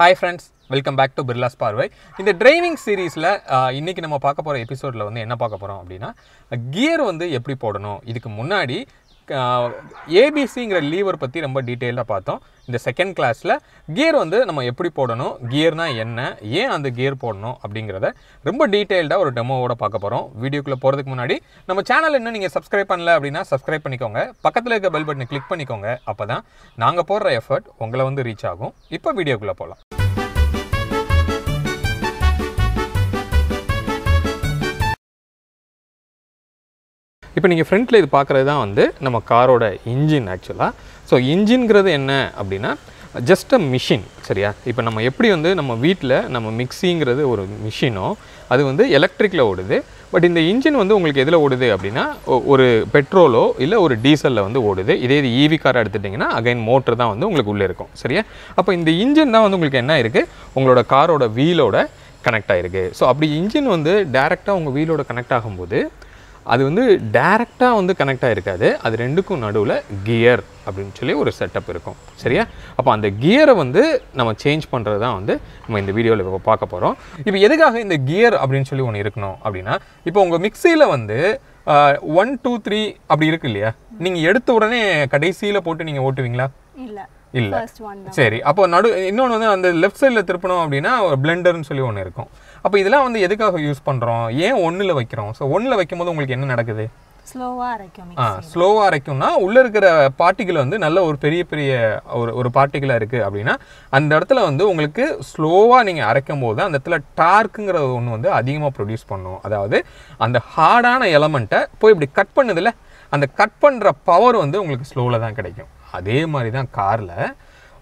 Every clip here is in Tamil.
hi friends welcome back to Birla's பார்வை இந்த டிரைவிங் சீரீஸில் இன்றைக்கி நம்ம பார்க்க போகிற எபிசோடில் வந்து என்ன பார்க்க போகிறோம் அப்படின்னா கியர் வந்து எப்படி போடணும் இதுக்கு முன்னாடி ஏபிசிங்கிற லீவர் பற்றி ரொம்ப டீட்டெயிலாக பார்த்தோம் இந்த செகண்ட் கிளாஸில் கியர் வந்து நம்ம எப்படி போடணும் கியர்னால் என்ன ஏன் அந்த கியர் போடணும் அப்படிங்கிறத ரொம்ப டீட்டெயில்டாக ஒரு டெமோவோட பார்க்க போகிறோம் வீடியோக்குள்ளே போகிறதுக்கு முன்னாடி நம்ம சேனல் இன்னும் நீங்கள் சப்ஸ்கிரைப் பண்ணல அப்படின்னா சப்ஸ்கிரைப் பண்ணிக்கோங்க பக்கத்தில் இருக்க பெல் பட்டனை கிளிக் பண்ணிக்கோங்க அப்போ தான் நாங்கள் போடுற எஃபர்ட் உங்களை வந்து ரீச் ஆகும் இப்போ வீடியோக்குள்ளே போகலாம் இப்போ நீங்கள் ஃப்ரண்டில் இது பார்க்குறது தான் வந்து நம்ம காரோட இன்ஜின் ஆக்சுவலாக ஸோ இன்ஜின்கிறது என்ன அப்படின்னா ஜஸ்ட் அ மிஷின் சரியா இப்போ நம்ம எப்படி வந்து நம்ம வீட்டில் நம்ம மிக்சிங்கிறது ஒரு மிஷினோ அது வந்து எலக்ட்ரிக்கில் ஓடுது பட் இந்த இன்ஜின் வந்து உங்களுக்கு எதில் ஓடுது அப்படின்னா ஒரு பெட்ரோலோ இல்லை ஒரு டீசலில் வந்து ஓடுது இதே இது ஈவி e காரை எடுத்துட்டிங்கன்னா அகைன் மோட்டர் தான் வந்து உங்களுக்கு உள்ளே இருக்கும் சரியா அப்போ இந்த இன்ஜின் தான் வந்து உங்களுக்கு என்ன இருக்குது உங்களோட காரோட வீலோட கனெக்ட் ஆகிருக்கு ஸோ அப்படி இன்ஜின் வந்து டேரெக்டாக உங்கள் வீலோட கனெக்ட் ஆகும்போது அது வந்து டேரெக்டாக வந்து கனெக்ட் ஆகிருக்காது அது ரெண்டுக்கும் நடுவில் கியர் அப்படின்னு சொல்லி ஒரு செட்டப் இருக்கும் சரியா அப்போ அந்த கியரை வந்து நம்ம சேஞ்ச் பண்ணுறது தான் வந்து நம்ம இந்த வீடியோவில் இப்போ பார்க்க போகிறோம் இப்போ எதுக்காக இந்த கியர் அப்படின்னு சொல்லி ஒன்று இருக்கணும் அப்படின்னா இப்போ உங்கள் மிக்சியில் வந்து ஒன் டூ த்ரீ அப்படி இருக்கு இல்லையா நீங்கள் எடுத்த உடனே கடைசியில் போட்டு நீங்கள் ஓட்டுவீங்களா இல்லை இல்லை சரி அப்போ நடு இன்னொன்று வந்து அந்த லெஃப்ட் சைடில் திருப்பணும் அப்படின்னா ஒரு பிளெண்டர்னு சொல்லி ஒன்று இருக்கும் அப்போ இதெல்லாம் வந்து எதுக்காக யூஸ் பண்ணுறோம் ஏன் ஒன்றில் வைக்கிறோம் ஸோ ஒன்றில் வைக்கும்போது உங்களுக்கு என்ன நடக்குது ஸ்லோவாக அரைக்கும் ஸ்லோவாக அரைக்கும்னா உள்ளே இருக்கிற பார்ட்டிகள் வந்து நல்ல ஒரு பெரிய பெரிய ஒரு ஒரு பார்ட்டிகளாக இருக்குது அப்படின்னா அந்த இடத்துல வந்து உங்களுக்கு ஸ்லோவாக நீங்கள் அரைக்கும் போது அந்த இடத்துல டார்க்குங்கிற ஒன்று வந்து அதிகமாக ப்ரொடியூஸ் பண்ணும் அதாவது அந்த ஹார்டான எலமெண்ட்டை போய் இப்படி கட் பண்ணுதில்ல அந்த கட் பண்ணுற பவர் வந்து உங்களுக்கு ஸ்லோவில் தான் கிடைக்கும் அதே மாதிரி தான் காரில்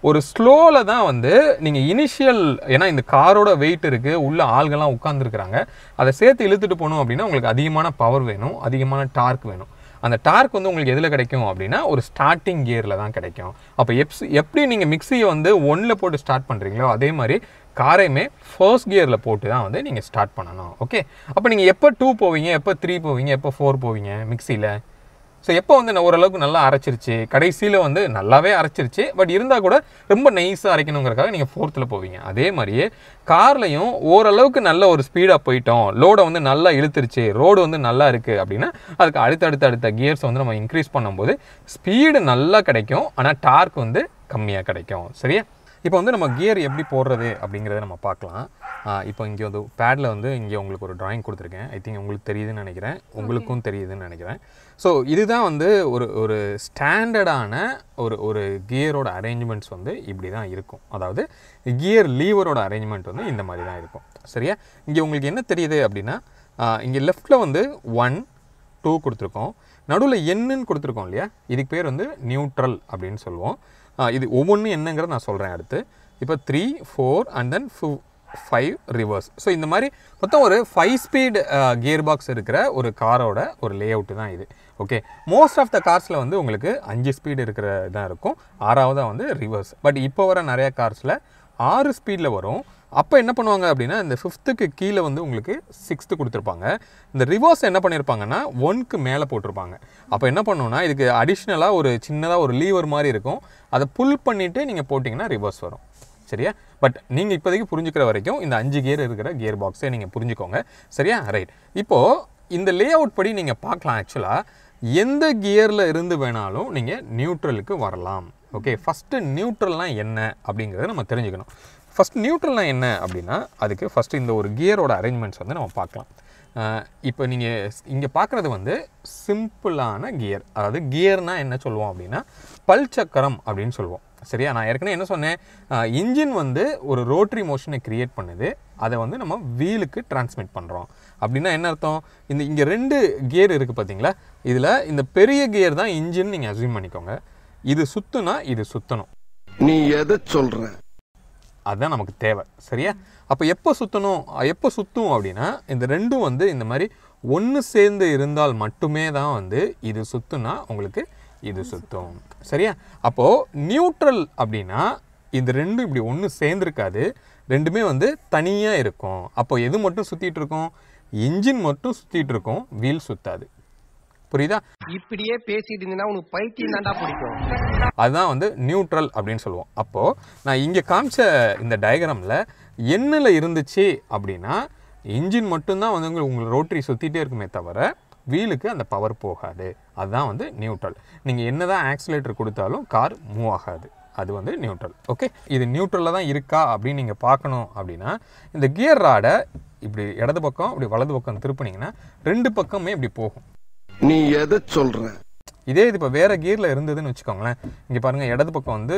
ஒரு ஸ்லோவில் தான் வந்து நீங்கள் இனிஷியல் ஏன்னா இந்த காரோட வெயிட் இருக்குது உள்ள ஆள்கள்லாம் உட்காந்துருக்குறாங்க அதை சேர்த்து இழுத்துட்டு போகணும் அப்படின்னா உங்களுக்கு அதிகமான பவர் வேணும் அதிகமான டார்க் வேணும் அந்த டார்க் வந்து உங்களுக்கு எதில் கிடைக்கும் அப்படின்னா ஒரு ஸ்டார்டிங் கியரில் தான் கிடைக்கும் அப்போ எப்ஸ் எப்படி நீங்கள் மிக்சியை வந்து ஒன்றில் போட்டு ஸ்டார்ட் பண்ணுறீங்களோ அதே மாதிரி காரையுமே ஃபர்ஸ்ட் கியரில் போட்டு தான் வந்து நீங்கள் ஸ்டார்ட் பண்ணணும் ஓகே அப்போ நீங்கள் எப்போ டூ போவீங்க எப்போ த்ரீ போவீங்க எப்போ ஃபோர் போவீங்க மிக்சியில் ஸோ எப்போ வந்து ஓரளவுக்கு நல்லா அரைச்சிருச்சு கடைசியில் வந்து நல்லாவே அரைச்சிருச்சு பட் இருந்தால் கூட ரொம்ப நைஸாக அரைக்கணுங்கிறக்காக நீங்கள் ஃபோர்த்தில் போவீங்க அதே மாதிரியே கார்லையும் ஓரளவுக்கு நல்ல ஒரு ஸ்பீடாக போயிட்டோம் லோடை வந்து நல்லா இழுத்துருச்சு ரோடு வந்து நல்லா இருக்குது அப்படின்னா அதுக்கு அடுத்த அடுத்த கியர்ஸ் வந்து நம்ம இன்க்ரீஸ் பண்ணும்போது ஸ்பீடு நல்லா கிடைக்கும் ஆனால் டார்க் வந்து கம்மியாக கிடைக்கும் சரியா இப்போ வந்து நம்ம கியர் எப்படி போடுறது அப்படிங்கிறத நம்ம பார்க்கலாம் இப்போ இங்கே வந்து பேடில் வந்து இங்கே உங்களுக்கு ஒரு ட்ராயிங் கொடுத்துருக்கேன் ஐ திங்க் உங்களுக்கு தெரியுதுன்னு நினைக்கிறேன் உங்களுக்கும் தெரியுதுன்னு நினைக்கிறேன் ஸோ இதுதான் வந்து ஒரு ஒரு ஸ்டாண்டர்டான ஒரு ஒரு கியரோட அரேஞ்ச்மெண்ட்ஸ் வந்து இப்படி தான் இருக்கும் அதாவது கியர் லீவரோட அரேஞ்ச்மெண்ட் வந்து இந்த மாதிரி தான் இருக்கும் சரியா இங்கே உங்களுக்கு என்ன தெரியுது அப்படின்னா இங்கே லெஃப்டில் வந்து ஒன் டூ கொடுத்துருக்கோம் நடுவில் என்னன்னு கொடுத்துருக்கோம் இல்லையா இதுக்கு பேர் வந்து நியூட்ரல் அப்படின்னு சொல்லுவோம் இது ஒவ்வொன்றும் என்னங்கிறத நான் சொல்கிறேன் அடுத்து இப்போ த்ரீ ஃபோர் அண்ட் தென் ஃபு ஃபைவ் ரிவர்ஸ் ஸோ இந்த மாதிரி மொத்தம் ஒரு ஃபைவ் ஸ்பீடு கியர் பாக்ஸ் இருக்கிற ஒரு காரோட ஒரு லே அவுட்டு தான் இது ஓகே மோஸ்ட் ஆஃப் த கார்ஸில் வந்து உங்களுக்கு அஞ்சு ஸ்பீடு இருக்கிற இதாக இருக்கும் ஆறாவதாக வந்து ரிவர்ஸ் பட் இப்போ வர நிறையா கார்ஸில் ஆறு ஸ்பீடில் வரும் அப்போ என்ன பண்ணுவாங்க அப்படின்னா இந்த ஃபிஃப்த்துக்கு கீழே வந்து உங்களுக்கு சிக்ஸ்த்து கொடுத்துருப்பாங்க இந்த ரிவர்ஸ் என்ன பண்ணியிருப்பாங்கன்னா ஒன்க்கு மேலே போட்டிருப்பாங்க அப்போ என்ன பண்ணுவோன்னா இதுக்கு அடிஷ்னலாக ஒரு சின்னதாக ஒரு லீவர் மாதிரி இருக்கும் அதை புல் பண்ணிவிட்டு நீங்கள் போட்டிங்கன்னா ரிவர்ஸ் வரும் சரியா பட் நீங்கள் இப்போதைக்கு புரிஞ்சுக்கிற வரைக்கும் இந்த அஞ்சு கியர் இருக்கிற கியர் பாக்ஸை நீங்கள் புரிஞ்சுக்கோங்க சரியா ரைட் இப்போது இந்த லே அவுட் படி நீங்கள் பார்க்கலாம் ஆக்சுவலாக எந்த கியரில் இருந்து வேணாலும் நீங்கள் நியூட்ரலுக்கு வரலாம் ஓகே ஃபஸ்ட்டு நியூட்ரல்லாம் என்ன அப்படிங்கிறத நம்ம தெரிஞ்சுக்கணும் ஃபஸ்ட் நியூட்ரல்னால் என்ன அப்படின்னா அதுக்கு ஃபஸ்ட்டு இந்த ஒரு கியரோட அரேஞ்ச்மெண்ட்ஸ் வந்து நம்ம பார்க்கலாம் இப்போ நீங்கள் இங்கே பார்க்குறது வந்து சிம்பிளான கியர் அதாவது கியர்னால் என்ன சொல்லுவோம் அப்படின்னா பல் சக்கரம் அப்படின்னு சொல்லுவோம் சரியா நான் ஏற்கனவே என்ன சொன்னேன் இன்ஜின் வந்து ஒரு ரோட்ரி மோஷனை க்ரியேட் பண்ணுது அதை வந்து நம்ம வீலுக்கு டிரான்ஸ்மிட் பண்ணுறோம் அப்படின்னா என்ன அர்த்தம் இந்த இங்கே ரெண்டு கியர் இருக்குது பார்த்தீங்களா இதில் இந்த பெரிய கியர் தான் இன்ஜின் நீங்கள் அசியூம் பண்ணிக்கோங்க இது சுற்றுனா இது சுற்றணும் நீ எதை சொல்கிற அதுதான் நமக்கு தேவை சரியா அப்போ எப்போ சுற்றணும் எப்போ சுற்றும் அப்படின்னா இந்த ரெண்டும் வந்து இந்த மாதிரி ஒன்று சேர்ந்து இருந்தால் மட்டுமே தான் வந்து இது சுற்றுனா உங்களுக்கு இது சுற்றும் சரியா அப்போது நியூட்ரல் அப்படின்னா இந்த ரெண்டும் இப்படி ஒன்று சேர்ந்துருக்காது ரெண்டுமே வந்து தனியாக இருக்கும் அப்போ எது மட்டும் சுற்றிட்டு இருக்கும் இன்ஜின் மட்டும் சுற்றிட்டு இருக்கும் வீல் சுத்தாது புரியுதா இப்படியே பேசிட்டு இருந்தீங்கன்னா உனக்கு பைக்கி தாண்டா பிடிக்கும் அதுதான் வந்து நியூட்ரல் அப்படின்னு சொல்லுவோம் அப்போது நான் இங்கே காமிச்ச இந்த டயக்ராமில் எண்ணில் இருந்துச்சு அப்படின்னா இன்ஜின் மட்டும்தான் வந்து உங்களுக்கு உங்களை ரோட்டரி சுற்றிட்டே இருக்குமே தவிர வீலுக்கு அந்த பவர் போகாது அதுதான் வந்து நியூட்ரல் நீங்கள் என்ன தான் ஆக்சிலேட்டர் கொடுத்தாலும் கார் மூவ் ஆகாது அது வந்து நியூட்ரல் ஓகே இது நியூட்ரலில் தான் இருக்கா அப்படின்னு நீங்கள் பார்க்கணும் அப்படின்னா இந்த கியர் ராடை இப்படி இடது பக்கம் இப்படி வலது பக்கம் திருப்பினீங்கன்னா ரெண்டு பக்கமே இப்படி போகும் நீ எதை சொல்கிற இதே இது இப்போ வேறு கியரில் இருந்ததுன்னு வச்சுக்கோங்களேன் இங்கே பாருங்கள் இடது பக்கம் வந்து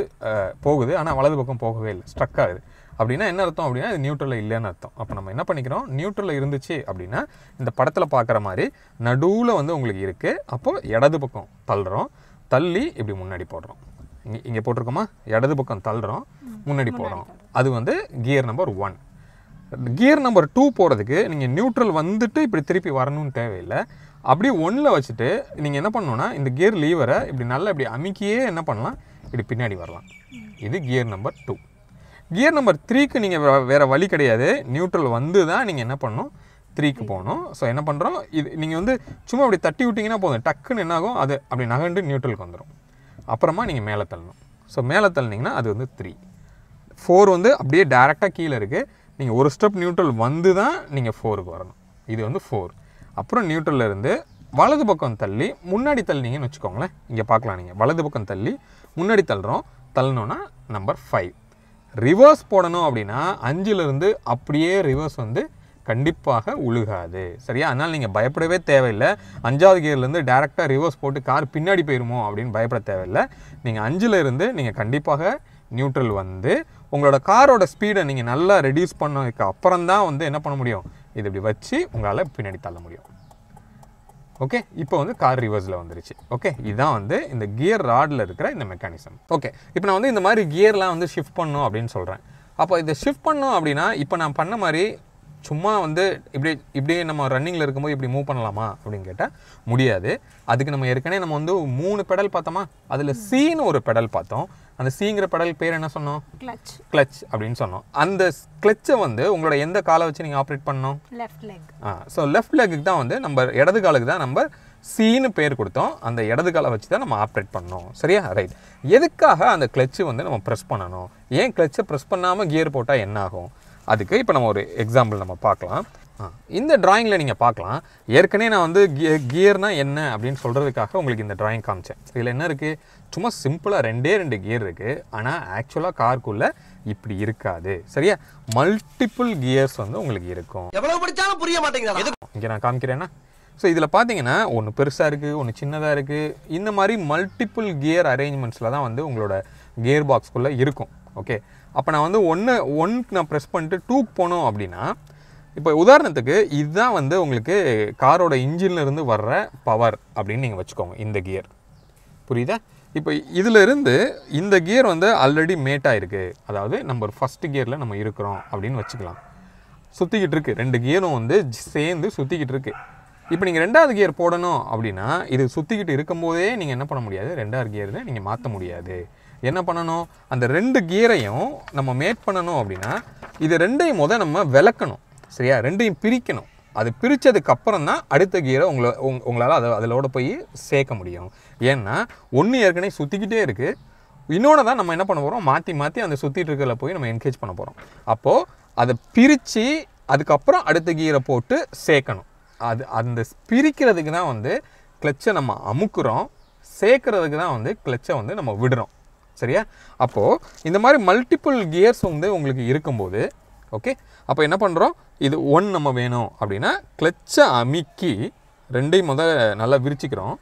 போகுது ஆனால் வலது பக்கம் போகவே இல்லை ஸ்ட்ரக் ஆகுது அப்படின்னா என்ன அர்த்தம் அப்படின்னா இது நியூட்ரலில் இல்லைன்னு அர்த்தம் அப்போ நம்ம என்ன பண்ணிக்கிறோம் நியூட்ரலில் இருந்துச்சு அப்படின்னா இந்த படத்தில் பார்க்குற மாதிரி நடுவில் வந்து உங்களுக்கு இருக்குது அப்போது இடது பக்கம் தள்ளுறோம் தள்ளி இப்படி முன்னாடி போடுறோம் இங்கே இங்கே போட்டிருக்கோமா இடது பக்கம் தள்ளுறோம் முன்னாடி போடுறோம் அது வந்து gear number one gear number two போகிறதுக்கு நீங்கள் நியூட்ரல் வந்துட்டு இப்படி திருப்பி வரணும்னு தேவையில்லை அப்படியே ஒன்றில் வச்சுட்டு நீங்கள் என்ன பண்ணணும்னா இந்த கியர் லீவரை இப்படி நல்லா இப்படி அமுக்கியே என்ன பண்ணலாம் இப்படி பின்னாடி வரலாம் இது gear number two gear number த்ரீக்கு நீங்கள் வேறு வழி கிடையாது நியூட்ரல் வந்து தான் நீங்கள் என்ன பண்ணணும் த்ரீக்கு போகணும் ஸோ என்ன பண்ணுறோம் இது நீங்கள் வந்து சும்மா அப்படி தட்டி விட்டிங்கன்னா போதும் டக்குன்னு என்னாகும் அது அப்படி நகண்டு நியூட்ரலுக்கு வந்துடும் அப்புறமா நீங்கள் மேலே தள்ளணும் ஸோ மேலே தள்ளினீங்கன்னா அது வந்து த்ரீ ஃபோர் வந்து அப்படியே டேரெக்டாக கீழே இருக்குது நீங்கள் ஒரு ஸ்டெப் நியூட்ரல் வந்து தான் நீங்கள் ஃபோருக்கு வரணும் இது வந்து ஃபோர் அப்புறம் நியூட்ரலில் இருந்து வலது பக்கம் தள்ளி முன்னாடி தள்ளினீங்கன்னு வச்சுக்கோங்களேன் இங்கே பார்க்கலாம் நீங்கள் வலது பக்கம் தள்ளி முன்னாடி தள்ளுறோம் தள்ளினோன்னா நம்பர் ஃபைவ் ரிவர்ஸ் போடணும் அப்படின்னா அஞ்சுலேருந்து அப்படியே ரிவர்ஸ் வந்து கண்டிப்பாக உழுகாது சரியா அதனால் நீங்கள் பயப்படவே தேவையில்லை அஞ்சாவது கியர்லேருந்து டேரெக்டாக ரிவர்ஸ் போட்டு கார் பின்னாடி போயிருமோ அப்படின்னு பயப்பட தேவையில்லை நீங்கள் அஞ்சுலேருந்து நீங்கள் கண்டிப்பாக நியூட்ரல் வந்து உங்களோட காரோட ஸ்பீடை நீங்கள் நல்லா ரெடியூஸ் பண்ணதுக்கு அப்புறம் தான் வந்து என்ன பண்ண முடியும் இது இப்படி வச்சு உங்களால் பின்னாடி தள்ள முடியும் ஓகே இப்போ வந்து கார் ரிவர்ஸில் வந்துருச்சு ஓகே இதுதான் வந்து இந்த கியர் ராடில் இருக்கிற இந்த மெக்கானிசம் ஓகே இப்போ நான் வந்து இந்த மாதிரி கியர்லாம் வந்து ஷிஃப்ட் பண்ணும் அப்படின்னு சொல்கிறேன் அப்போ இதை ஷிஃப்ட் பண்ணும் அப்படின்னா இப்போ நான் பண்ண மாதிரி சும்மா வந்து இப்படி இப்படியே நம்ம ரன்னிங்கில் இருக்கும்போது இப்படி மூவ் பண்ணலாமா அப்படின்னு கேட்டால் முடியாது அதுக்கு நம்ம ஏற்கனவே நம்ம வந்து மூணு பெடல் பார்த்தோமா அதில் சீன்னு ஒரு பெடல் பார்த்தோம் அந்த சீங்கிற பெடல் பேர் என்ன சொன்னோம் கிளச் கிளச் அப்படின்னு சொன்னோம் அந்த கிளச்சை வந்து உங்களோட எந்த காலை வச்சு நீங்கள் ஆப்ரேட் பண்ணோம் லெஃப்ட் லெக் ஆ ஸோ லெஃப்ட் லெக்குக்கு தான் வந்து நம்ம இடது காலுக்கு தான் நம்ம சீனு பேர் கொடுத்தோம் அந்த இடது காலை வச்சு தான் நம்ம ஆப்ரேட் பண்ணோம் சரியா ரைட் எதுக்காக அந்த கிளச்சு வந்து நம்ம ப்ரெஸ் பண்ணணும் ஏன் கிளச்சை ப்ரெஸ் பண்ணாமல் கியர் போட்டால் என்ன ஆகும் அதுக்கு இப்போ நம்ம ஒரு எக்ஸாம்பிள் நம்ம பார்க்கலாம் இந்த ட்ராயிங்கில் நீங்கள் பார்க்கலாம் ஏற்கனவே நான் வந்து கிய கியர்னால் என்ன அப்படின்னு சொல்கிறதுக்காக உங்களுக்கு இந்த ட்ராயிங் காமிச்சேன் இதில் என்ன இருக்குது சும்மா சிம்பிளாக ரெண்டே ரெண்டு கியர் இருக்குது ஆனால் ஆக்சுவலாக காருக்குள்ளே இப்படி இருக்காது சரியா மல்டிப்புள் கியர்ஸ் வந்து உங்களுக்கு இருக்கும் எவ்வளோ படித்தாலும் புரிய மாட்டேங்கிறா இங்கே நான் காமிக்கிறேன்னா ஸோ இதில் பார்த்தீங்கன்னா ஒன்று பெருசாக இருக்குது ஒன்று சின்னதாக இருக்குது இந்த மாதிரி மல்டிப்புள் கியர் அரேஞ்ச்மெண்ட்ஸில் தான் வந்து உங்களோட கியர் பாக்ஸ்குள்ளே இருக்கும் ஓகே அப்போ நான் வந்து ஒன்று ஒன்க்கு நான் ப்ரெஸ் பண்ணிட்டு டூக்கு போனோம் அப்படின்னா இப்போ உதாரணத்துக்கு இதுதான் வந்து உங்களுக்கு காரோட இன்ஜின்லேருந்து வர்ற பவர் அப்படின்னு நீங்கள் வச்சுக்கோங்க இந்த கியர் புரியுதா இப்போ இதிலிருந்து இந்த கியர் வந்து ஆல்ரெடி மேட் ஆகிருக்கு அதாவது நம்ம ஃபஸ்ட்டு கியரில் நம்ம இருக்கிறோம் அப்படின்னு வச்சுக்கலாம் சுற்றிக்கிட்டு இருக்குது ரெண்டு கியரும் வந்து சேர்ந்து சுற்றிக்கிட்டு இருக்குது இப்போ நீங்கள் ரெண்டாவது கியர் போடணும் அப்படின்னா இது சுற்றிக்கிட்டு இருக்கும்போதே நீங்கள் என்ன பண்ண முடியாது ரெண்டாவது கியரில் நீங்கள் மாற்ற முடியாது என்ன பண்ணணும் அந்த ரெண்டு கியரையும் நம்ம மேட் பண்ணணும் அப்படின்னா இது ரெண்டையும் முத நம்ம விளக்கணும் சரியா ரெண்டையும் பிரிக்கணும் அது பிரித்ததுக்கப்புறம் தான் அடுத்த கீரை உங்களை உங் உங்களால் அதை அதிலோட போய் சேர்க்க முடியும் ஏன்னா ஒன்று ஏற்கனவே சுற்றிக்கிட்டே இருக்குது இன்னொன்று தான் நம்ம என்ன பண்ண போகிறோம் மாற்றி மாற்றி அந்த சுற்றிட்டு இருக்கிற போய் நம்ம என்கேஜ் பண்ண போகிறோம் அப்போது அதை பிரித்து அதுக்கப்புறம் அடுத்த கீரை போட்டு சேர்க்கணும் அது அந்த பிரிக்கிறதுக்கு தான் வந்து கிளச்சை நம்ம அமுக்குறோம் சேர்க்கறதுக்கு தான் வந்து கிளச்சை வந்து நம்ம விடுறோம் சரியா அப்போது இந்த மாதிரி மல்டிப்புள் கியர்ஸ் வந்து உங்களுக்கு இருக்கும்போது ஓகே அப்போ என்ன பண்ணுறோம் இது ஒன் நம்ம வேணும் அப்படின்னா கிளச்சை அமுக்கி ரெண்டையும் முத நல்லா விரிச்சிக்கிறோம்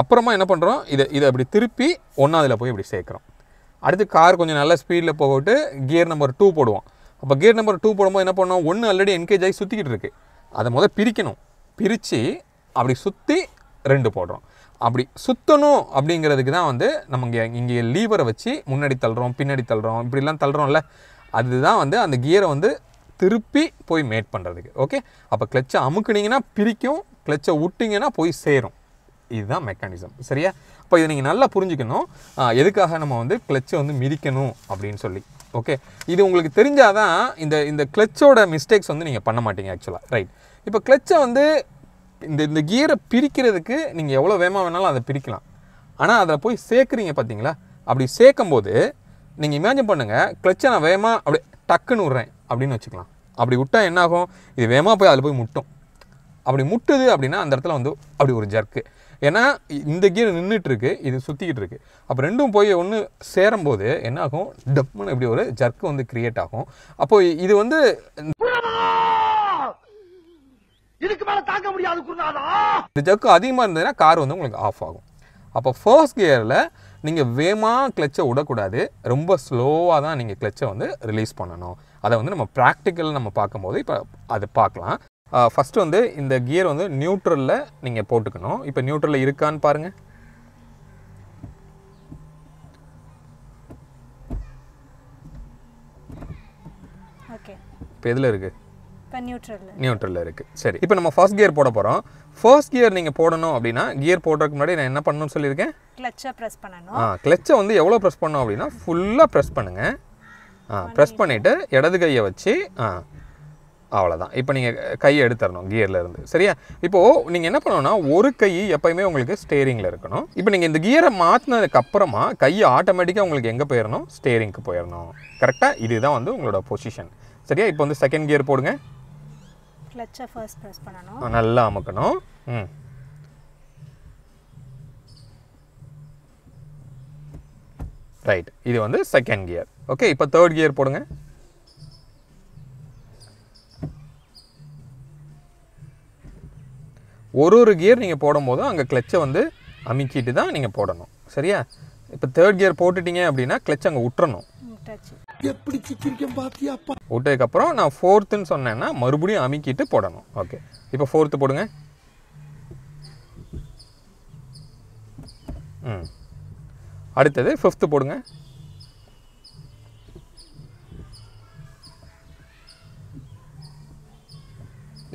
அப்புறமா என்ன பண்ணுறோம் இதை இதை அப்படி திருப்பி ஒன்றாவதில் போய் இப்படி சேர்க்குறோம் அடுத்து கார் கொஞ்சம் நல்லா ஸ்பீடில் போகவிட்டு கியர் நம்பர் டூ போடுவோம் அப்போ கியர் நம்பர் டூ போடும்போது என்ன பண்ணோம் ஒன்று ஆல்ரெடி என்கேஜ் ஆகி சுற்றிக்கிட்டு இருக்குது அதை முதல் பிரிக்கணும் பிரித்து அப்படி சுற்றி ரெண்டு போடுறோம் அப்படி சுற்றணும் அப்படிங்கிறதுக்கு தான் வந்து நம்ம இங்கே இங்கே லீவரை வச்சு முன்னாடி தள்ளுறோம் பின்னாடி தள்ளுறோம் இப்படிலாம் தள்ளுறோம்ல அதுதான் வந்து அந்த கியரை வந்து திருப்பி போய் மேட் பண்ணுறதுக்கு ஓகே அப்போ கிளச்சை அமுக்குனிங்கன்னா பிரிக்கும் கிளச்சை விட்டிங்கன்னா போய் சேரும் இதுதான் மெக்கானிசம் சரியா இப்போ இதை நீங்கள் நல்லா புரிஞ்சுக்கணும் எதுக்காக நம்ம வந்து கிளச்சை வந்து மிதிக்கணும் அப்படின்னு சொல்லி ஓகே இது உங்களுக்கு தெரிஞ்சாதான் இந்த இந்த கிளச்சோட மிஸ்டேக்ஸ் வந்து நீங்கள் பண்ண மாட்டீங்க ஆக்சுவலாக ரைட் இப்போ கிளச்சை வந்து இந்த இந்த கியரை பிரிக்கிறதுக்கு நீங்கள் எவ்வளோ வேகமாக வேணாலும் அதை பிரிக்கலாம் ஆனால் அதில் போய் சேர்க்குறீங்க பார்த்தீங்களா அப்படி சேர்க்கும் போது நீங்கள் இமேஜின் பண்ணுங்கள் கிளச்சை நான் வேகமாக அப்படி டக்குன்னு விட்றேன் அப்படின்னு வச்சுக்கலாம் அப்படி விட்டால் என்னாகும் இது வேகமாக போய் அதில் போய் முட்டும் அப்படி முட்டுது அப்படின்னா அந்த இடத்துல வந்து அப்படி ஒரு ஜர்க்கு ஏன்னா இந்த கீரை நின்றுட்டுருக்கு இது சுற்றிக்கிட்டு இருக்குது அப்போ ரெண்டும் போய் ஒன்று சேரும்போது என்னாகும் டப்புன்னு இப்படி ஒரு ஜர்க்கு வந்து க்ரியேட் ஆகும் அப்போது இது வந்து இதுக்கு மேல தாங்க முடியாது குருநாதா இந்த ஜக்கு அதிகமாக இருந்ததுன்னா கார் வந்து உங்களுக்கு ஆஃப் ஆகும் அப்போ ஃபர்ஸ்ட் கியரில் நீங்கள் வேகமாக கிளச்சை விடக்கூடாது ரொம்ப ஸ்லோவாக தான் நீங்கள் கிளச்சை வந்து ரிலீஸ் பண்ணணும் அதை வந்து நம்ம ப்ராக்டிக்கல் நம்ம பார்க்கும்போது இப்போ அதை பார்க்கலாம் ஃபஸ்ட்டு வந்து இந்த கியர் வந்து நியூட்ரலில் நீங்கள் போட்டுக்கணும் இப்போ நியூட்ரலில் இருக்கான்னு பாருங்கள் இப்போ எதில் இருக்குது இப்போ நியூட்ரலில் இருக்குது சரி இப்போ நம்ம ஃபர்ஸ்ட் கியர் போட போகிறோம் ஃபர்ஸ்ட் கியர் நீங்கள் போடணும் அப்படின்னா கியர் போடுறதுக்கு முன்னாடி நான் என்ன பண்ணணும்னு சொல்லியிருக்கேன் கிளச்சை ப்ரெஸ் பண்ணணும் ஆ கிளச்சை வந்து எவ்வளோ ப்ரெஸ் பண்ணணும் அப்படின்னா ஃபுல்லாக ப்ரெஸ் பண்ணுங்கள் ஆ ப்ரெஸ் பண்ணிவிட்டு இடது கையை வச்சு ஆ அவ்வளோதான் இப்போ நீங்கள் கையை எடுத்துடணும் கியர்லேருந்து சரியா இப்போது நீங்கள் என்ன பண்ணணும்னா ஒரு கை எப்போயுமே உங்களுக்கு ஸ்டேரிங்கில் இருக்கணும் இப்போ நீங்கள் இந்த கியரை அப்புறமா கை ஆட்டோமேட்டிக்காக உங்களுக்கு எங்கே போயிடணும் ஸ்டேரிங்க்கு போயிடணும் கரெக்டாக இதுதான் வந்து உங்களோட பொசிஷன் சரியா இப்போ வந்து செகண்ட் கியர் போடுங்க கிளச்சை ஃபர்ஸ்ட் ப்ரெஸ் பண்ணணும் நல்லா அமுக்கணும் ரைட் இது வந்து செகண்ட் கியர் ஓகே இப்போ தேர்ட் கியர் போடுங்க ஒரு ஒரு கியர் நீங்கள் போடும்போது அங்கே கிளச்சை வந்து அமுக்கிட்டு தான் நீங்கள் போடணும் சரியா இப்போ தேர்ட் கியர் போட்டுட்டீங்க அப்படின்னா கிளச் அங்கே விட்டுறணும் எப்படி சிக்கிருக்கேன் பாத்தியாப்பா விட்டதுக்கப்புறம் நான் ஃபோர்த்துன்னு சொன்னேன்னா மறுபடியும் அமுக்கிட்டு போடணும் ஓகே இப்போ ஃபோர்த்து போடுங்க ம் அடுத்தது ஃபிஃப்த்து போடுங்க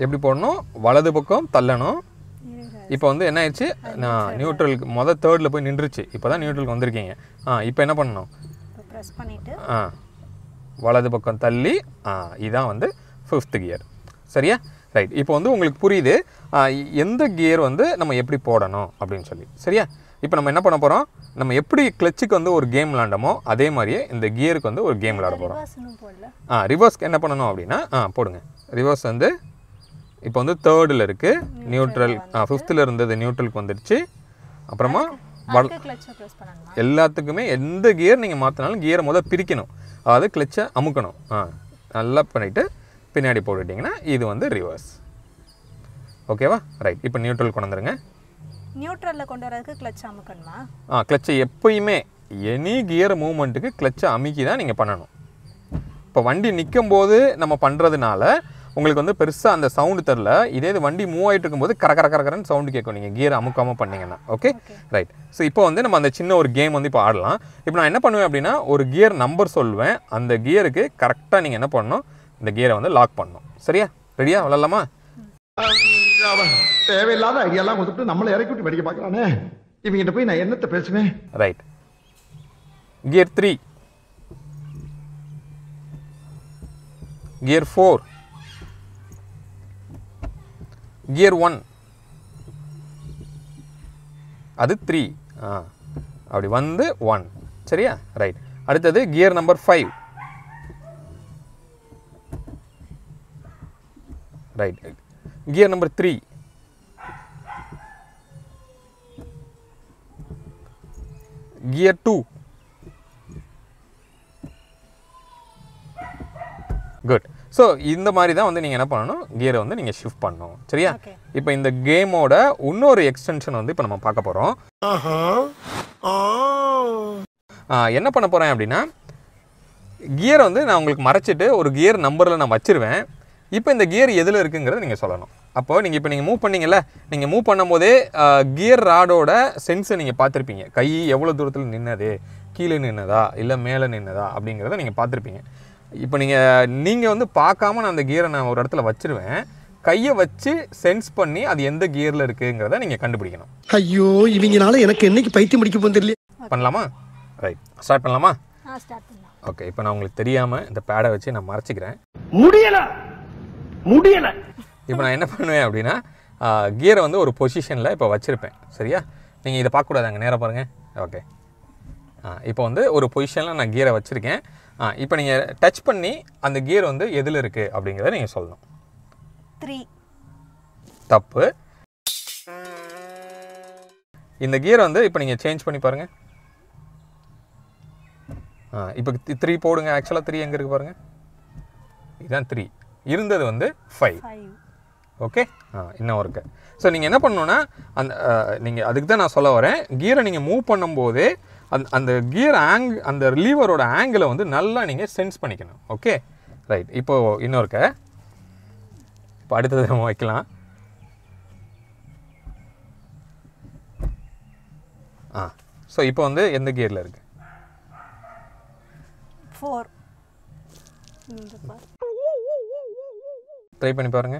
எப்படி போடணும் வலது பக்கம் தள்ளணும் இப்போ வந்து என்ன ஆயிடுச்சு நான் நியூட்ரலுக்கு மொதல் தேர்டில் போய் நின்றுச்சு இப்போ தான் நியூட்ரலுக்கு வந்திருக்கீங்க ஆ இப்போ என்ன பண்ணணும் ஆ வலது பக்கம் தள்ளி இதுதான் வந்து ஃபிஃப்த் கியர் சரியா ரைட் இப்போ வந்து உங்களுக்கு புரியுது எந்த கியர் வந்து நம்ம எப்படி போடணும் அப்படின்னு சொல்லி சரியா இப்போ நம்ம என்ன பண்ண போகிறோம் நம்ம எப்படி கிளச்சுக்கு வந்து ஒரு கேம் விளாண்டோமோ அதே மாதிரியே இந்த கியருக்கு வந்து ஒரு கேம் விளாட போகிறோம் ஆ ரிவர்ஸ்க்கு என்ன பண்ணணும் அப்படின்னா ஆ போடுங்க ரிவர்ஸ் வந்து இப்போ வந்து தேர்டில் இருக்குது நியூட்ரல் ஆ ஃபிஃப்த்தில் இருந்தது நியூட்ரலுக்கு வந்துடுச்சு அப்புறமா எல்லாத்துக்குமே எந்த கியர் நீங்கள் மாற்றினாலும் கியரை முதல் பிரிக்கணும் அதாவது கிளச்சை அமுக்கணும் ஆ நல்லா பண்ணிவிட்டு பின்னாடி போட்டுட்டிங்கன்னா இது வந்து ரிவர்ஸ் ஓகேவா ரைட் இப்போ நியூட்ரல் கொண்டு வந்துருங்க நியூட்ரலில் கொண்டு வரதுக்கு கிளச் அமுக்கணுமா ஆ கிளச்சை எப்பயுமே எனி கியர் மூமெண்ட்டுக்கு கிளச்சை அமுக்கி தான் நீங்கள் பண்ணணும் இப்போ வண்டி நிற்கும் போது நம்ம பண்ணுறதுனால உங்களுக்கு வந்து பெருசாக அந்த சவுண்டு தெரில இதே இது வண்டி மூவ் ஆகிட்டு இருக்கும்போது கர கர கரகரன்னு சவுண்டு கேட்கும் நீங்கள் கியர் அமுக்காமல் பண்ணிங்கன்னா ஓகே ரைட் ஸோ இப்போ வந்து நம்ம அந்த சின்ன ஒரு கேம் வந்து இப்போ ஆடலாம் இப்போ நான் என்ன பண்ணுவேன் அப்படின்னா ஒரு கியர் நம்பர் சொல்லுவேன் அந்த கியருக்கு கரெக்டாக நீங்கள் என்ன பண்ணணும் இந்த கியரை வந்து லாக் பண்ணணும் சரியா ரெடியா விளாட்லாமா தேவையில்லாத ஐடியாலாம் கொடுத்துட்டு நம்மளை இறக்கி விட்டு வெடிக்க பார்க்கலானே இவங்கிட்ட போய் நான் என்னத்தை பேசுவேன் right gear three gear four gear one அது த்ரீ ஆ அப்படி வந்து ஒன் சரியா ரைட் அடுத்தது gear number five right gear number three gear two good so இந்த மாதிரி தான் வந்து நீங்கள் என்ன பண்ணணும் கியரை வந்து நீங்கள் ஷிஃப்ட் பண்ணணும் சரியா இப்போ இந்த கேமோட இன்னொரு எக்ஸ்டென்ஷன் வந்து இப்போ நம்ம பார்க்க போகிறோம் என்ன பண்ண போகிறேன் அப்படின்னா கியர் வந்து நான் உங்களுக்கு மறைச்சிட்டு ஒரு கியர் நம்பரில் நான் வச்சுருவேன் இப்போ இந்த கியர் எதில் இருக்குங்கிறத நீங்கள் சொல்லணும் அப்போது நீங்கள் இப்போ நீங்கள் மூவ் பண்ணீங்கல்ல நீங்கள் மூவ் பண்ணும்போதே கியர் ராடோட சென்ஸை நீங்கள் பார்த்துருப்பீங்க கை எவ்வளோ தூரத்தில் நின்னது கீழே நின்னதா இல்லை மேலே நின்னதா அப்படிங்கிறத நீங்கள் பார்த்துருப்பீங்க இப்போ நீங்கள் நீங்கள் வந்து பார்க்காம நான் அந்த கியரை நான் ஒரு இடத்துல வச்சுருவேன் கையை வச்சு சென்ஸ் பண்ணி அது எந்த கியரில் இருக்குங்கிறத நீங்கள் கண்டுபிடிக்கணும் ஐயோ இவங்கனால எனக்கு என்னைக்கு பைத்தியம் பிடிக்க போதில்லையே பண்ணலாமா ரைட் ஸ்டார்ட் பண்ணலாமா ஓகே இப்போ நான் உங்களுக்கு தெரியாமல் இந்த பேடை வச்சு நான் மறைச்சிக்கிறேன் முடியல முடியல இப்போ நான் என்ன பண்ணுவேன் அப்படின்னா கியரை வந்து ஒரு பொசிஷனில் இப்போ வச்சுருப்பேன் சரியா நீங்கள் இதை பார்க்கக்கூடாது அங்கே நேராக பாருங்கள் ஓகே இப்போ வந்து ஒரு பொசிஷனில் நான் கியரை வச்சுருக்கேன் இப்போ நீங்கள் டச் பண்ணி அந்த கியர் வந்து எதில் இருக்குது அப்படிங்கிறத நீங்கள் சொல்லணும் த்ரீ தப்பு இந்த கியர் வந்து இப்போ நீங்கள் சேஞ்ச் பண்ணி பாருங்கள் இப்போ த்ரீ போடுங்க ஆக்சுவலாக த்ரீ எங்கே இருக்குது பாருங்கள் இதுதான் த்ரீ இருந்தது வந்து ஃபைவ் ஓகே ஆ இன்னும் ஒருக்க ஸோ நீங்கள் என்ன பண்ணணுன்னா அந்த நீங்கள் அதுக்கு தான் நான் சொல்ல வரேன் கீரை நீங்கள் மூவ் பண்ணும்போது அந் அந்த கியர் ஆங் அந்த லீவரோட ஆங்கிளை வந்து நல்லா நீங்கள் சென்ஸ் பண்ணிக்கணும் ஓகே ரைட் இப்போது இன்னொருக்க இப்போ அடுத்தது நம்ம வைக்கலாம் ஆ ஸோ இப்போ வந்து எந்த கியரில் இருக்கு ஃபோர் ட்ரை பண்ணி பாருங்க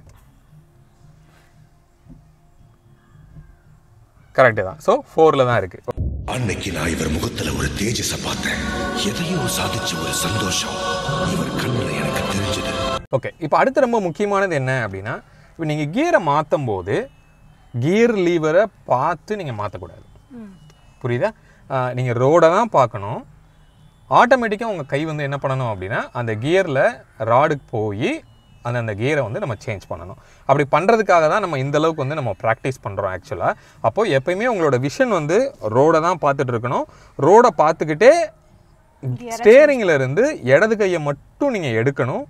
கரெக்டு தான் ஸோ ஃபோரில் தான் இருக்குது அன்னைக்கு நான் இவர் முகத்துல ஒரு தேஜச பார்த்தேன் எதையோ சாதிச்ச ஒரு சந்தோஷம் இவர் கண்ணுல எனக்கு தெரிஞ்சது ஓகே இப்போ அடுத்து ரொம்ப முக்கியமானது என்ன அப்படின்னா இப்போ நீங்கள் கியரை மாற்றும் போது கியர் லீவரை பார்த்து நீங்கள் மாற்றக்கூடாது புரியுதா நீங்கள் ரோடை தான் பார்க்கணும் ஆட்டோமேட்டிக்காக உங்கள் கை வந்து என்ன பண்ணணும் அப்படின்னா அந்த கியரில் ராடுக்கு போய் அந்த அந்த கியரை வந்து நம்ம சேஞ்ச் பண்ணணும் அப்படி பண்ணுறதுக்காக தான் நம்ம இந்த அளவுக்கு வந்து நம்ம ப்ராக்டிஸ் பண்ணுறோம் ஆக்சுவலாக அப்போது எப்போயுமே உங்களோட விஷன் வந்து ரோடை தான் பார்த்துட்டு இருக்கணும் ரோடை பார்த்துக்கிட்டே ஸ்டேரிங்கில் இருந்து இடது கையை மட்டும் நீங்கள் எடுக்கணும்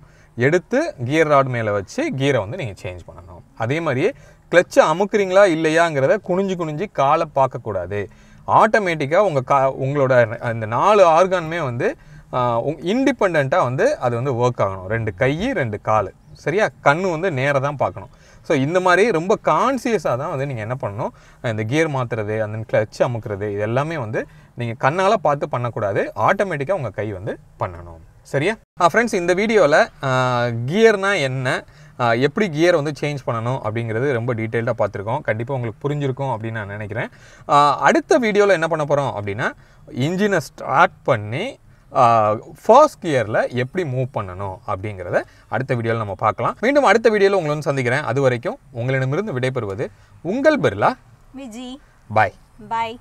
எடுத்து கியர் ராட் மேலே வச்சு கியரை வந்து நீங்கள் சேஞ்ச் பண்ணணும் அதே மாதிரியே கிளச்சை அமுக்குறீங்களா இல்லையாங்கிறத குனிஞ்சு குனிஞ்சு காலை பார்க்கக்கூடாது ஆட்டோமேட்டிக்காக உங்கள் கா உங்களோட அந்த நாலு ஆர்கானுமே வந்து இண்டிபெண்ட்டாக வந்து அது வந்து ஒர்க் ஆகணும் ரெண்டு கை ரெண்டு கால் சரியா கண்ணு வந்து நேராக தான் பார்க்கணும் ஸோ இந்த மாதிரி ரொம்ப கான்சியஸாக தான் வந்து நீங்கள் என்ன பண்ணணும் இந்த கியர் மாற்றுறது அந்த கிளச் அமுக்கிறது இது எல்லாமே வந்து நீங்கள் கண்ணால் பார்த்து பண்ணக்கூடாது ஆட்டோமேட்டிக்காக உங்கள் கை வந்து பண்ணணும் சரியா ஃப்ரெண்ட்ஸ் இந்த வீடியோவில் கியர்னால் என்ன எப்படி கியர் வந்து சேஞ்ச் பண்ணணும் அப்படிங்கிறது ரொம்ப டீட்டெயில்டாக பார்த்துருக்கோம் கண்டிப்பாக உங்களுக்கு புரிஞ்சிருக்கும் அப்படின்னு நான் நினைக்கிறேன் அடுத்த வீடியோவில் என்ன பண்ண போகிறோம் அப்படின்னா இன்ஜினை ஸ்டார்ட் பண்ணி ஃபர்ஸ்ட் கியரில் எப்படி மூவ் பண்ணணும் அப்படிங்கிறத அடுத்த வீடியோவில் நம்ம பார்க்கலாம் மீண்டும் அடுத்த வீடியோவில் உங்களை வந்து சந்திக்கிறேன் அது வரைக்கும் உங்களிடமிருந்து விடைபெறுவது உங்கள் பிர்லா விஜி பாய் பாய்